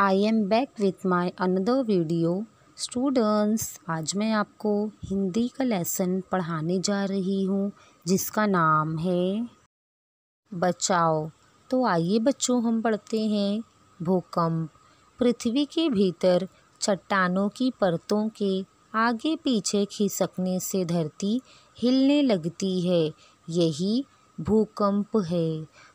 I am back with my another video students आज मैं आपको हिंदी का लेसन पढ़ाने जा रही हूँ जिसका नाम है बचाओ तो आइए बच्चों हम पढ़ते हैं भूकंप पृथ्वी के भीतर चट्टानों की परतों के आगे पीछे खिसकने से धरती हिलने लगती है यही भूकंप है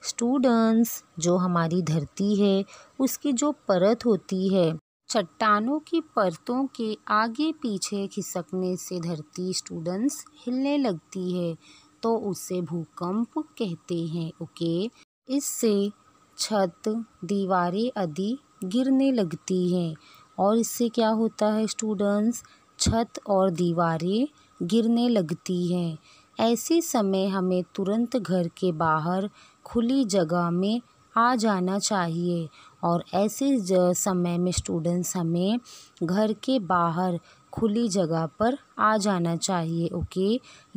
स्टूडेंट्स जो हमारी धरती है उसकी जो परत होती है चट्टानों की परतों के आगे पीछे खिसकने से धरती स्टूडेंट्स हिलने लगती है तो उसे भूकंप कहते हैं ओके इससे छत दीवारें आदि गिरने लगती हैं और इससे क्या होता है स्टूडेंट्स छत और दीवारें गिरने लगती हैं ऐसे समय हमें तुरंत घर के बाहर खुली जगह में आ जाना चाहिए और ऐसे समय में स्टूडेंट्स हमें घर के बाहर खुली जगह पर आ जाना चाहिए ओके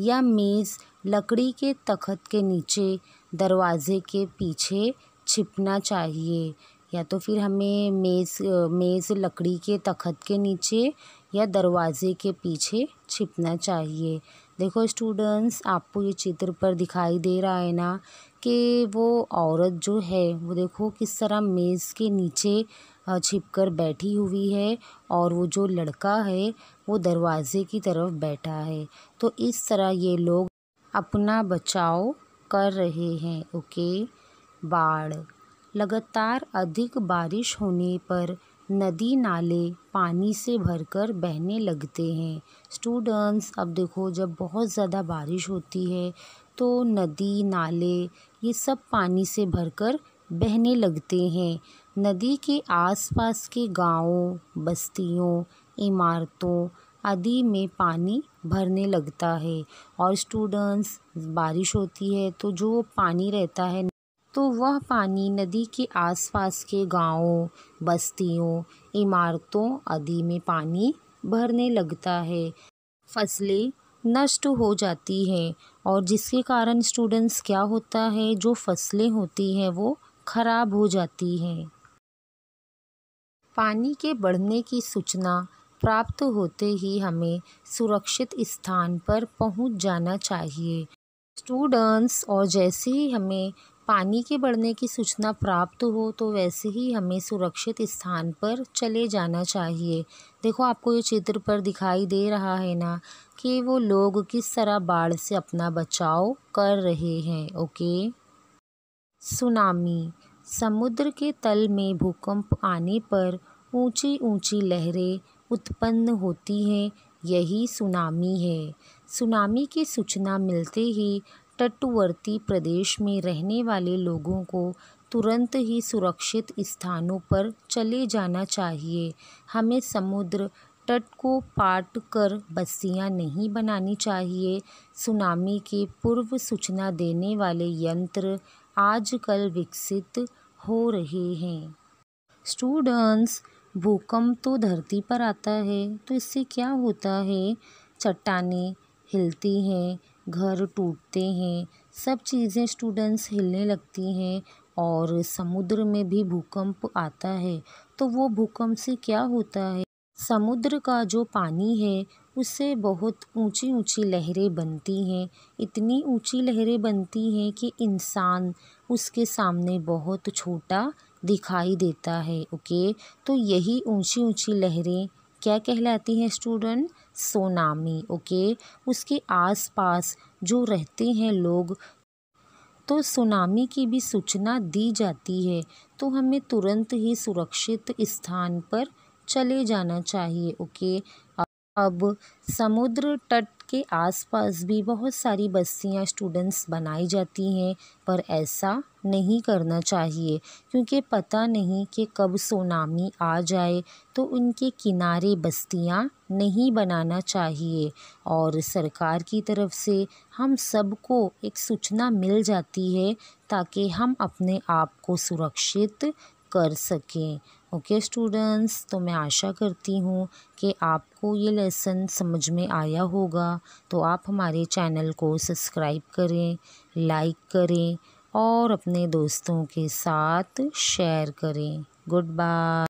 या मेज़ लकड़ी के तख्त के नीचे दरवाज़े के पीछे छिपना चाहिए या तो फिर हमें मेज़ मेज़ लकड़ी के तख्त के नीचे या दरवाज़े के पीछे छिपना चाहिए देखो स्टूडेंट्स आपको ये चित्र पर दिखाई दे रहा है ना कि वो औरत जो है वो देखो किस तरह मेज़ के नीचे छिपकर बैठी हुई है और वो जो लड़का है वो दरवाजे की तरफ बैठा है तो इस तरह ये लोग अपना बचाव कर रहे हैं ओके बाढ़ लगातार अधिक बारिश होने पर नदी नाले पानी से भरकर बहने लगते हैं स्टूडेंट्स अब देखो जब बहुत ज़्यादा बारिश होती है तो नदी नाले ये सब पानी से भरकर बहने लगते हैं नदी के आसपास के गांवों बस्तियों इमारतों आदि में पानी भरने लगता है और स्टूडेंट्स बारिश होती है तो जो पानी रहता है तो वह पानी नदी के आसपास के गांवों बस्तियों इमारतों आदि में पानी भरने लगता है फसलें नष्ट हो जाती है और जिसके कारण स्टूडेंट्स क्या होता है जो फसलें होती हैं वो ख़राब हो जाती हैं पानी के बढ़ने की सूचना प्राप्त होते ही हमें सुरक्षित स्थान पर पहुंच जाना चाहिए स्टूडेंट्स और जैसे ही हमें पानी के बढ़ने की सूचना प्राप्त हो तो वैसे ही हमें सुरक्षित स्थान पर चले जाना चाहिए देखो आपको ये चित्र पर दिखाई दे रहा है ना कि वो लोग किस तरह बाढ़ से अपना बचाव कर रहे हैं ओके सुनामी समुद्र के तल में भूकंप आने पर ऊंची ऊंची लहरें उत्पन्न होती हैं यही सुनामी है सुनामी की सूचना मिलते ही तटवर्ती प्रदेश में रहने वाले लोगों को तुरंत ही सुरक्षित स्थानों पर चले जाना चाहिए हमें समुद्र तट को पाट कर बस्तियां नहीं बनानी चाहिए सुनामी के पूर्व सूचना देने वाले यंत्र आजकल विकसित हो रहे हैं स्टूडेंट्स भूकंप तो धरती पर आता है तो इससे क्या होता है चट्टाने हिलती हैं घर टूटते हैं सब चीज़ें स्टूडेंट्स हिलने लगती हैं और समुद्र में भी भूकंप आता है तो वो भूकंप से क्या होता है समुद्र का जो पानी है उससे बहुत ऊंची ऊंची लहरें बनती हैं इतनी ऊंची लहरें बनती हैं कि इंसान उसके सामने बहुत छोटा दिखाई देता है ओके तो यही ऊंची ऊंची लहरें क्या कहलाती है स्टूडेंट सोनामी ओके उसके आसपास जो रहते हैं लोग तो सुनामी की भी सूचना दी जाती है तो हमें तुरंत ही सुरक्षित स्थान पर चले जाना चाहिए ओके अब समुद्र तट के आसपास भी बहुत सारी बस्तियाँ स्टूडेंट्स बनाई जाती हैं पर ऐसा नहीं करना चाहिए क्योंकि पता नहीं कि कब सोनामी आ जाए तो उनके किनारे बस्तियाँ नहीं बनाना चाहिए और सरकार की तरफ से हम सबको एक सूचना मिल जाती है ताकि हम अपने आप को सुरक्षित कर सकें ओके स्टूडेंट्स तो मैं आशा करती हूँ कि आपको ये लेसन समझ में आया होगा तो आप हमारे चैनल को सब्सक्राइब करें लाइक करें और अपने दोस्तों के साथ शेयर करें गुड बाय